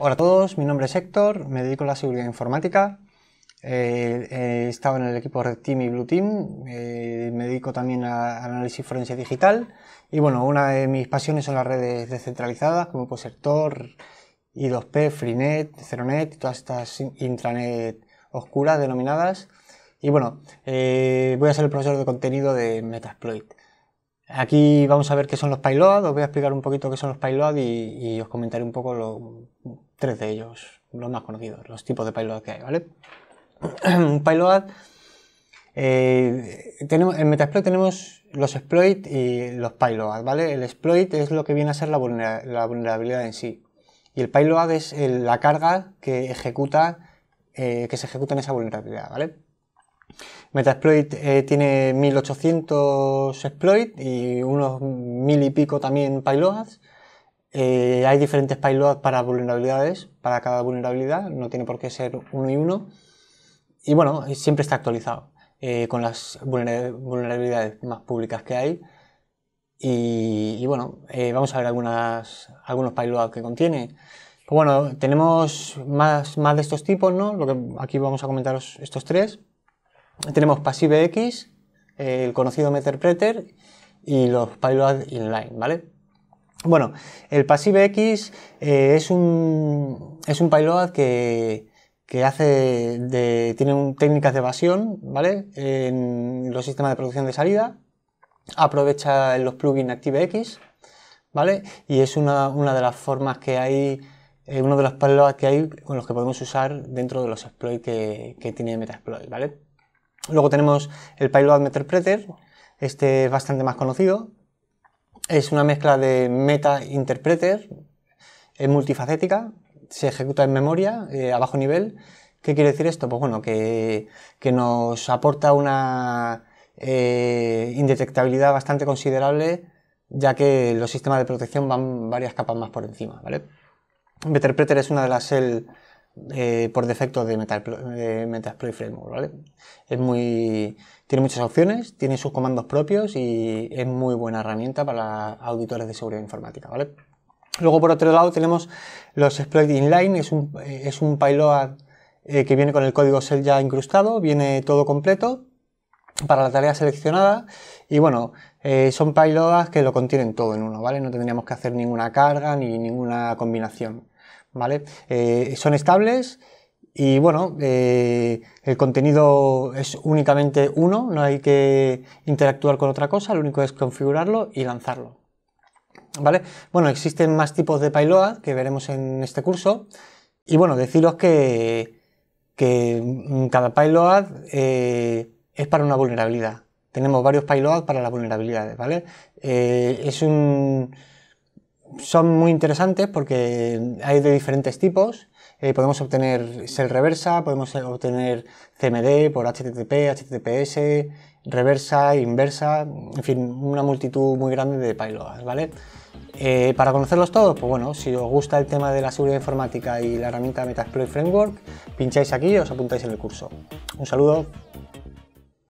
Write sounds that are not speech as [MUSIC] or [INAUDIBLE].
Hola a todos, mi nombre es Héctor, me dedico a la seguridad informática. Eh, eh, he estado en el equipo Red Team y Blue Team, eh, me dedico también a, análisis forense digital y bueno, una de mis pasiones son las redes descentralizadas como puede ser Tor, I2P, Freenet, Zeronet, todas estas intranet oscuras denominadas. Y bueno, voy a ser el profesor de contenido de Metasploit. Aquí vamos a ver qué son los payloads, os voy a explicar un poquito qué son los payloads y, y os comentaré un poco lo, tres de ellos, los más conocidos, los tipos de payload que hay, ¿vale? Un [CLEARS THROAT] payload, eh, tenemos, en Metasploit tenemos los exploit y los payloads, ¿vale? El exploit es lo que viene a ser la, vulnerabilidad en sí. Y el payload es eh, la carga que ejecuta, eh, que se ejecuta en esa vulnerabilidad, ¿vale? Metasploit tiene 1800 exploit y unos mil y pico también payloads eh, hay diferentes payloads para vulnerabilidades, para cada vulnerabilidad, no tiene por qué ser uno y uno. Y bueno, siempre está actualizado eh, con las vulnerabilidades más públicas que hay. Y, bueno, eh, vamos a ver algunas, algunos payloads que contiene. Pues bueno, tenemos más, más de estos tipos, ¿no? Lo que aquí vamos a comentaros estos tres. Tenemos x, el conocido Meterpreter y los payloads inline, ¿vale? Bueno, el Passive X eh, es un, es que, tiene técnicas de evasión, ¿vale? En los sistemas de producción de salida. Aprovecha los plugins ActiveX, ¿vale? Y es una, de las formas que hay, eh, uno de los payloads que hay con los que podemos usar dentro de los exploits que, tiene MetaExploit, ¿vale? Luego tenemos el payload Meterpreter, este es bastante más conocido, es una mezcla de meta-interpreter, es multifacética, se ejecuta en memoria, eh, a bajo nivel. ¿Qué quiere decir esto? Pues bueno, que, nos aporta una eh, indetectabilidad bastante considerable, ya que los sistemas de protección van varias capas más por encima, ¿vale? Interpreter es una de las eh, por defecto de Metasploit eh, Framework, Es muy, tiene muchas opciones, tiene sus comandos propios y es muy buena herramienta para auditores de seguridad informática, ¿vale? Luego, por otro lado, tenemos los exploits inline, es un, eh, es un payload que viene con el código shell ya incrustado, viene todo completo para la tarea seleccionada y bueno, son payloads que lo contienen todo en uno, ¿vale? No tendríamos que hacer ninguna carga ni ninguna combinación. ¿vale? Eh, son estables y bueno, eh, el contenido es únicamente uno, no hay que interactuar con otra cosa, lo único es configurarlo y lanzarlo. ¿Vale? Bueno, existen más tipos de payload que veremos en este curso. Y bueno, deciros que, cada payload eh, es para una vulnerabilidad. Tenemos varios payloads para las vulnerabilidades, ¿vale? es un son muy interesantes porque hay de diferentes tipos. Eh, podemos obtener shell reversa, podemos obtener CMD por HTTP, HTTPS, reversa, inversa, en fin, una multitud muy grande de payloads, ¿vale? Eh, para conocerlos todos, pues bueno, si os gusta el tema de la seguridad informática y la herramienta Metasploit Framework, pincháis aquí y os apuntáis en el curso. Un saludo.